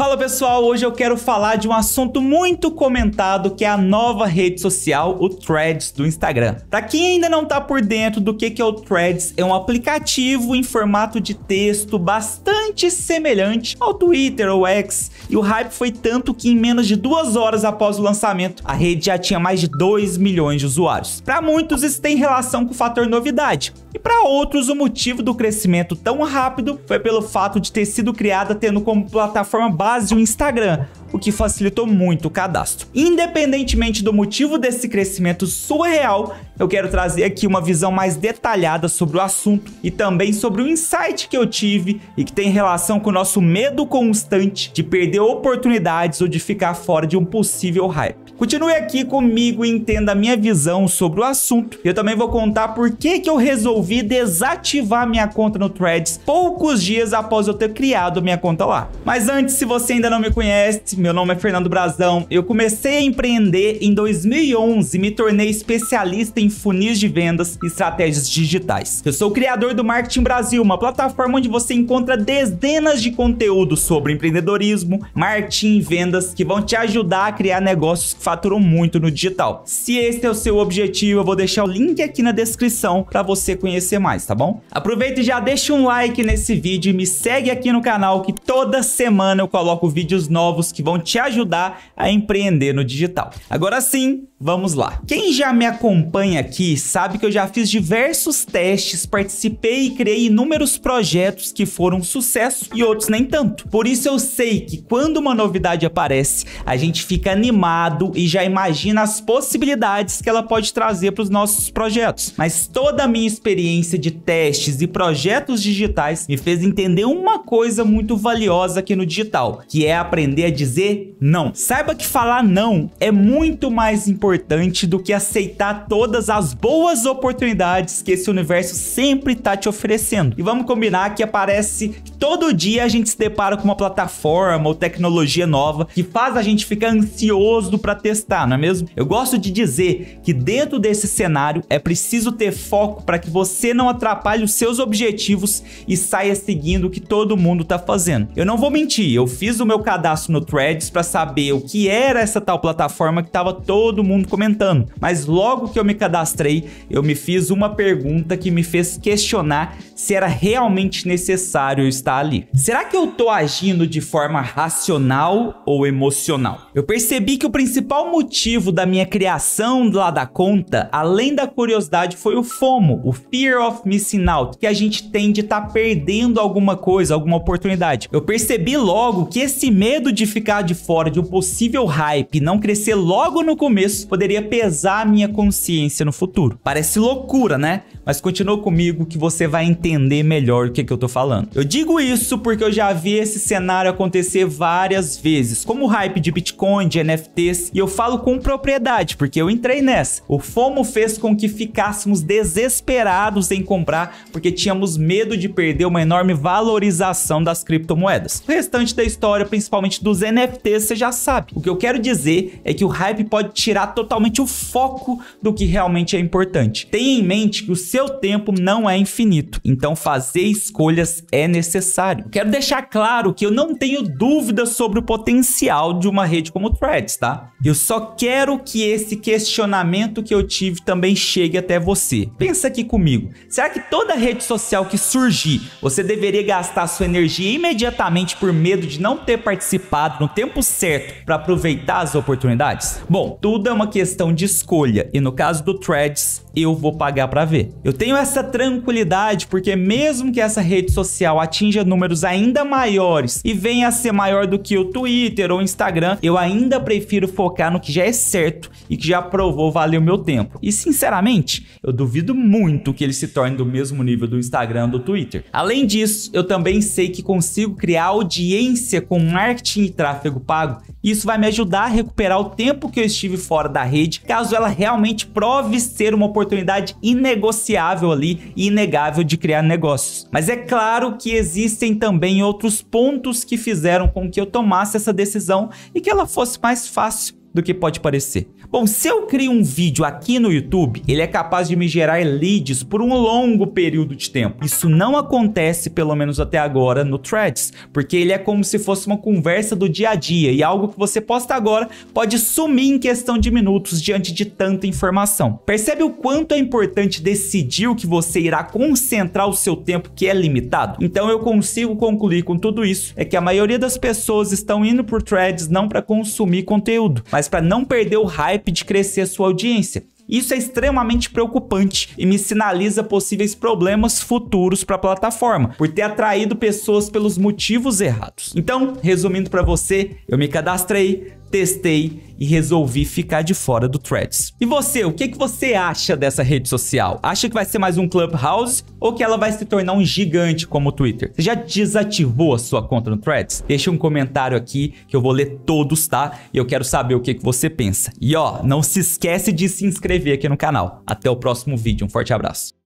Fala pessoal, hoje eu quero falar de um assunto muito comentado que é a nova rede social, o Threads do Instagram. Para quem ainda não tá por dentro do que que é o Threads, é um aplicativo em formato de texto bastante semelhante ao Twitter ou X, e o hype foi tanto que em menos de duas horas após o lançamento, a rede já tinha mais de 2 milhões de usuários. Para muitos isso tem relação com o fator novidade, e para outros, o motivo do crescimento tão rápido foi pelo fato de ter sido criada tendo como plataforma base o Instagram, o que facilitou muito o cadastro. Independentemente do motivo desse crescimento surreal, eu quero trazer aqui uma visão mais detalhada sobre o assunto e também sobre o insight que eu tive e que tem relação com o nosso medo constante de perder oportunidades ou de ficar fora de um possível hype. Continue aqui comigo e entenda a minha visão sobre o assunto. Eu também vou contar por que, que eu resolvi desativar minha conta no Threads poucos dias após eu ter criado minha conta lá. Mas antes, se você ainda não me conhece, meu nome é Fernando Brazão. Eu comecei a empreender em 2011 e me tornei especialista em funis de vendas e estratégias digitais. Eu sou o criador do Marketing Brasil, uma plataforma onde você encontra dezenas de conteúdos sobre empreendedorismo, marketing e vendas que vão te ajudar a criar negócios que faturam muito no digital. Se esse é o seu objetivo, eu vou deixar o link aqui na descrição para você conhecer mais, tá bom? Aproveita e já deixa um like nesse vídeo e me segue aqui no canal que toda semana eu coloco vídeos novos que vão vão te ajudar a empreender no digital. Agora sim, Vamos lá. Quem já me acompanha aqui sabe que eu já fiz diversos testes, participei e criei inúmeros projetos que foram sucesso e outros nem tanto. Por isso eu sei que quando uma novidade aparece, a gente fica animado e já imagina as possibilidades que ela pode trazer para os nossos projetos. Mas toda a minha experiência de testes e projetos digitais me fez entender uma coisa muito valiosa aqui no digital, que é aprender a dizer não. Saiba que falar não é muito mais importante importante do que aceitar todas as boas oportunidades que esse universo sempre tá te oferecendo. E vamos combinar que aparece todo dia a gente se depara com uma plataforma ou tecnologia nova que faz a gente ficar ansioso para testar, não é mesmo? Eu gosto de dizer que dentro desse cenário é preciso ter foco para que você não atrapalhe os seus objetivos e saia seguindo o que todo mundo tá fazendo. Eu não vou mentir, eu fiz o meu cadastro no Threads para saber o que era essa tal plataforma que tava todo mundo mundo comentando. Mas logo que eu me cadastrei, eu me fiz uma pergunta que me fez questionar se era realmente necessário eu estar ali. Será que eu tô agindo de forma racional ou emocional? Eu percebi que o principal motivo da minha criação lá da conta, além da curiosidade, foi o FOMO, o Fear of Missing Out, que a gente tem de estar tá perdendo alguma coisa, alguma oportunidade. Eu percebi logo que esse medo de ficar de fora de um possível hype não crescer logo no começo poderia pesar a minha consciência no futuro. Parece loucura, né? mas continua comigo que você vai entender melhor o que, é que eu tô falando. Eu digo isso porque eu já vi esse cenário acontecer várias vezes, como o hype de Bitcoin, de NFTs, e eu falo com propriedade, porque eu entrei nessa. O FOMO fez com que ficássemos desesperados em comprar, porque tínhamos medo de perder uma enorme valorização das criptomoedas. O restante da história, principalmente dos NFTs, você já sabe. O que eu quero dizer é que o hype pode tirar totalmente o foco do que realmente é importante. Tenha em mente que o seu seu tempo não é infinito, então fazer escolhas é necessário. Quero deixar claro que eu não tenho dúvidas sobre o potencial de uma rede como o Threads, tá? Eu só quero que esse questionamento que eu tive também chegue até você. Pensa aqui comigo. Será que toda rede social que surgir, você deveria gastar sua energia imediatamente por medo de não ter participado no tempo certo para aproveitar as oportunidades? Bom, tudo é uma questão de escolha e no caso do Threads, eu vou pagar para ver. Eu tenho essa tranquilidade porque mesmo que essa rede social atinja números ainda maiores e venha a ser maior do que o Twitter ou o Instagram, eu ainda prefiro focar no que já é certo e que já provou valer o meu tempo. E sinceramente, eu duvido muito que ele se torne do mesmo nível do Instagram ou do Twitter. Além disso, eu também sei que consigo criar audiência com marketing e tráfego pago. E isso vai me ajudar a recuperar o tempo que eu estive fora da rede, caso ela realmente prove ser uma oportunidade inegociável insaciável ali e inegável de criar negócios. Mas é claro que existem também outros pontos que fizeram com que eu tomasse essa decisão e que ela fosse mais fácil do que pode parecer. Bom, se eu crio um vídeo aqui no YouTube, ele é capaz de me gerar leads por um longo período de tempo. Isso não acontece, pelo menos até agora, no Threads, porque ele é como se fosse uma conversa do dia a dia e algo que você posta agora pode sumir em questão de minutos diante de tanta informação. Percebe o quanto é importante decidir o que você irá concentrar o seu tempo que é limitado? Então eu consigo concluir com tudo isso é que a maioria das pessoas estão indo por Threads não para consumir conteúdo, mas mas para não perder o hype de crescer a sua audiência. Isso é extremamente preocupante e me sinaliza possíveis problemas futuros para a plataforma por ter atraído pessoas pelos motivos errados. Então, resumindo para você, eu me cadastrei, testei e resolvi ficar de fora do Threads. E você, o que, que você acha dessa rede social? Acha que vai ser mais um Clubhouse ou que ela vai se tornar um gigante como o Twitter? Você já desativou a sua conta no Threads? Deixa um comentário aqui que eu vou ler todos, tá? E eu quero saber o que, que você pensa. E ó, não se esquece de se inscrever aqui no canal. Até o próximo vídeo, um forte abraço.